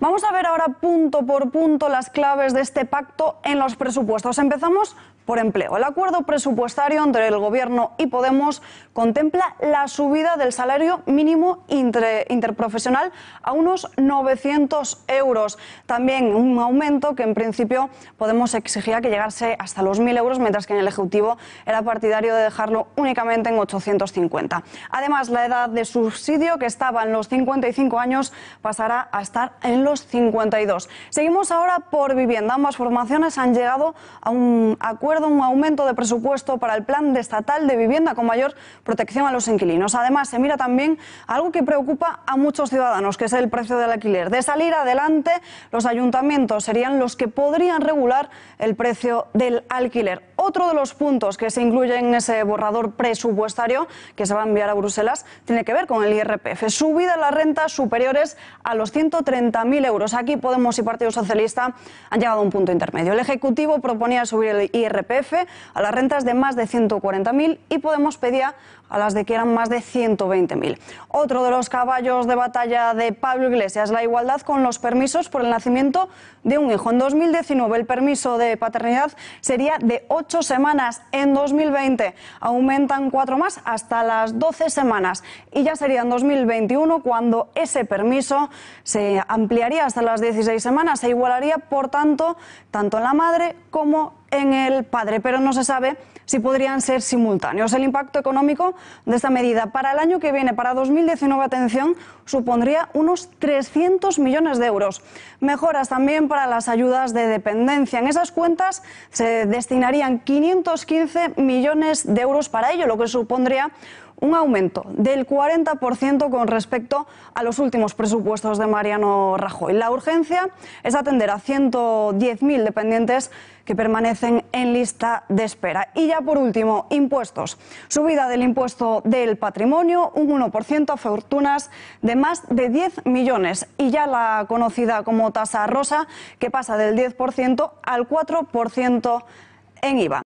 Vamos a ver ahora punto por punto las claves de este pacto en los presupuestos. Empezamos por empleo. El acuerdo presupuestario entre el Gobierno y Podemos contempla la subida del salario mínimo interprofesional a unos 900 euros. También un aumento que en principio Podemos exigía que llegase hasta los 1.000 euros, mientras que en el Ejecutivo era partidario de dejarlo únicamente en 850. Además, la edad de subsidio, que estaba en los 55 años, pasará a estar en los 52. Seguimos ahora por vivienda. Ambas formaciones han llegado a un acuerdo, un aumento de presupuesto para el plan estatal de vivienda con mayor protección a los inquilinos. Además, se mira también algo que preocupa a muchos ciudadanos, que es el precio del alquiler. De salir adelante, los ayuntamientos serían los que podrían regular el precio del alquiler. Otro de los puntos que se incluye en ese borrador presupuestario que se va a enviar a Bruselas tiene que ver con el IRPF. Subida las rentas superiores a los 130.000 euros. Aquí Podemos y Partido Socialista han llegado a un punto intermedio. El Ejecutivo proponía subir el IRPF a las rentas de más de 140.000 y Podemos pedía a las de que eran más de 120.000. Otro de los caballos de batalla de Pablo Iglesias, es la igualdad con los permisos por el nacimiento de un hijo. En 2019 el permiso de paternidad sería de 8 semanas. En 2020 aumentan cuatro más hasta las 12 semanas. Y ya sería en 2021 cuando ese permiso se ampliaría hasta las 16 semanas. Se igualaría, por tanto, tanto en la madre como en el padre, pero no se sabe si podrían ser simultáneos. El impacto económico de esta medida para el año que viene, para 2019, atención, supondría unos 300 millones de euros. Mejoras también para las ayudas de dependencia. En esas cuentas se destinarían 515 millones de euros para ello, lo que supondría un aumento del 40% con respecto a los últimos presupuestos de Mariano Rajoy. La urgencia es atender a 110.000 dependientes que permanecen en lista de espera. Y ya por último, impuestos. Subida del impuesto del patrimonio, un 1% a fortunas de más de 10 millones. Y ya la conocida como tasa rosa, que pasa del 10% al 4% en IVA.